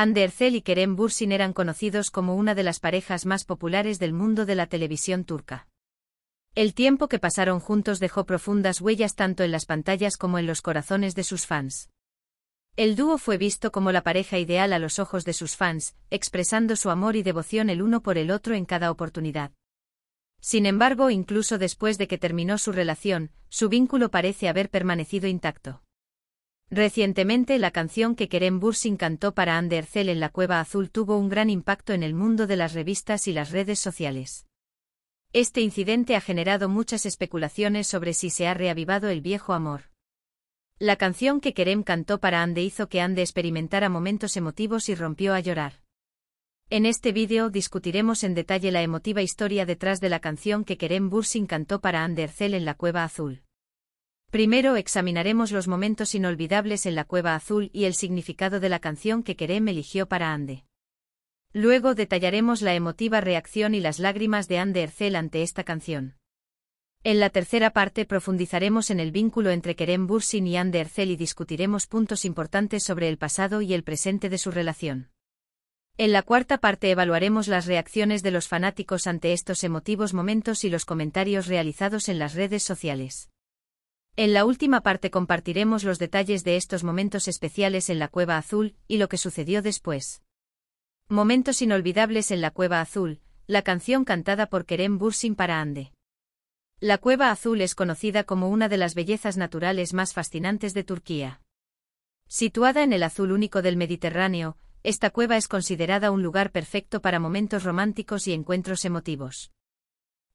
Andersel y Kerem Bursin eran conocidos como una de las parejas más populares del mundo de la televisión turca. El tiempo que pasaron juntos dejó profundas huellas tanto en las pantallas como en los corazones de sus fans. El dúo fue visto como la pareja ideal a los ojos de sus fans, expresando su amor y devoción el uno por el otro en cada oportunidad. Sin embargo, incluso después de que terminó su relación, su vínculo parece haber permanecido intacto. Recientemente la canción que Kerem Bursin cantó para Andercel en la Cueva Azul tuvo un gran impacto en el mundo de las revistas y las redes sociales. Este incidente ha generado muchas especulaciones sobre si se ha reavivado el viejo amor. La canción que Kerem cantó para Ande hizo que Ander experimentara momentos emotivos y rompió a llorar. En este vídeo discutiremos en detalle la emotiva historia detrás de la canción que Kerem Bursin cantó para Anderzel en la Cueva Azul. Primero examinaremos los momentos inolvidables en la Cueva Azul y el significado de la canción que Kerem eligió para Ande. Luego detallaremos la emotiva reacción y las lágrimas de Ande Ercel ante esta canción. En la tercera parte profundizaremos en el vínculo entre Kerem Bursin y Ande Ercel y discutiremos puntos importantes sobre el pasado y el presente de su relación. En la cuarta parte evaluaremos las reacciones de los fanáticos ante estos emotivos momentos y los comentarios realizados en las redes sociales. En la última parte compartiremos los detalles de estos momentos especiales en la Cueva Azul y lo que sucedió después. Momentos inolvidables en la Cueva Azul, la canción cantada por Kerem Bursin para Ande. La Cueva Azul es conocida como una de las bellezas naturales más fascinantes de Turquía. Situada en el azul único del Mediterráneo, esta cueva es considerada un lugar perfecto para momentos románticos y encuentros emotivos.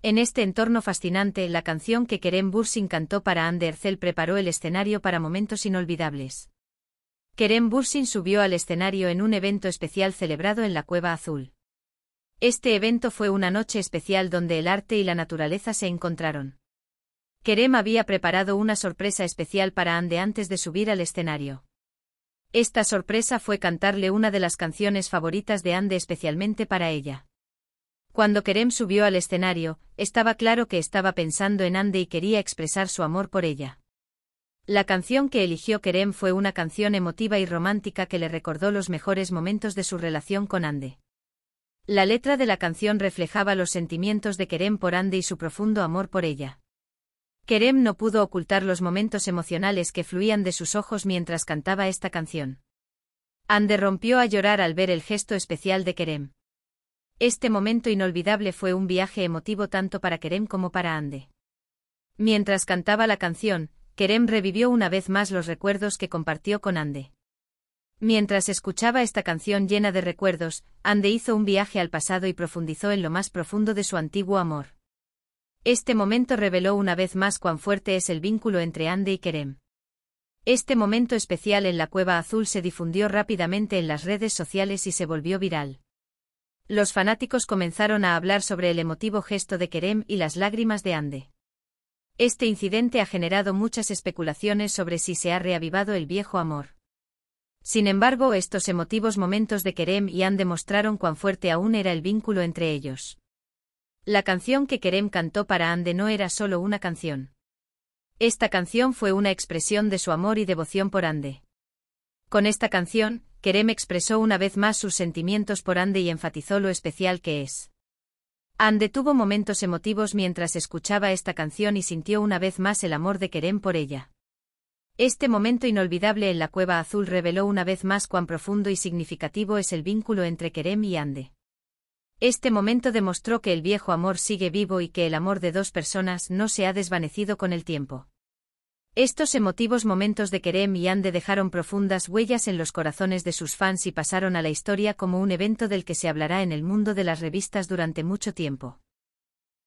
En este entorno fascinante, la canción que Kerem Bursin cantó para Ercel preparó el escenario para momentos inolvidables. Kerem Bursin subió al escenario en un evento especial celebrado en la Cueva Azul. Este evento fue una noche especial donde el arte y la naturaleza se encontraron. Kerem había preparado una sorpresa especial para Ande antes de subir al escenario. Esta sorpresa fue cantarle una de las canciones favoritas de Ande especialmente para ella. Cuando Kerem subió al escenario, estaba claro que estaba pensando en Ande y quería expresar su amor por ella. La canción que eligió Kerem fue una canción emotiva y romántica que le recordó los mejores momentos de su relación con Ande. La letra de la canción reflejaba los sentimientos de Kerem por Ande y su profundo amor por ella. Kerem no pudo ocultar los momentos emocionales que fluían de sus ojos mientras cantaba esta canción. Ande rompió a llorar al ver el gesto especial de Kerem. Este momento inolvidable fue un viaje emotivo tanto para Kerem como para Ande. Mientras cantaba la canción, Kerem revivió una vez más los recuerdos que compartió con Ande. Mientras escuchaba esta canción llena de recuerdos, Ande hizo un viaje al pasado y profundizó en lo más profundo de su antiguo amor. Este momento reveló una vez más cuán fuerte es el vínculo entre Ande y Kerem. Este momento especial en la Cueva Azul se difundió rápidamente en las redes sociales y se volvió viral. Los fanáticos comenzaron a hablar sobre el emotivo gesto de Kerem y las lágrimas de Ande. Este incidente ha generado muchas especulaciones sobre si se ha reavivado el viejo amor. Sin embargo, estos emotivos momentos de Kerem y Ande mostraron cuán fuerte aún era el vínculo entre ellos. La canción que Kerem cantó para Ande no era solo una canción. Esta canción fue una expresión de su amor y devoción por Ande. Con esta canción, Kerem expresó una vez más sus sentimientos por Ande y enfatizó lo especial que es. Ande tuvo momentos emotivos mientras escuchaba esta canción y sintió una vez más el amor de Kerem por ella. Este momento inolvidable en la Cueva Azul reveló una vez más cuán profundo y significativo es el vínculo entre Kerem y Ande. Este momento demostró que el viejo amor sigue vivo y que el amor de dos personas no se ha desvanecido con el tiempo. Estos emotivos momentos de Kerem y Ande dejaron profundas huellas en los corazones de sus fans y pasaron a la historia como un evento del que se hablará en el mundo de las revistas durante mucho tiempo.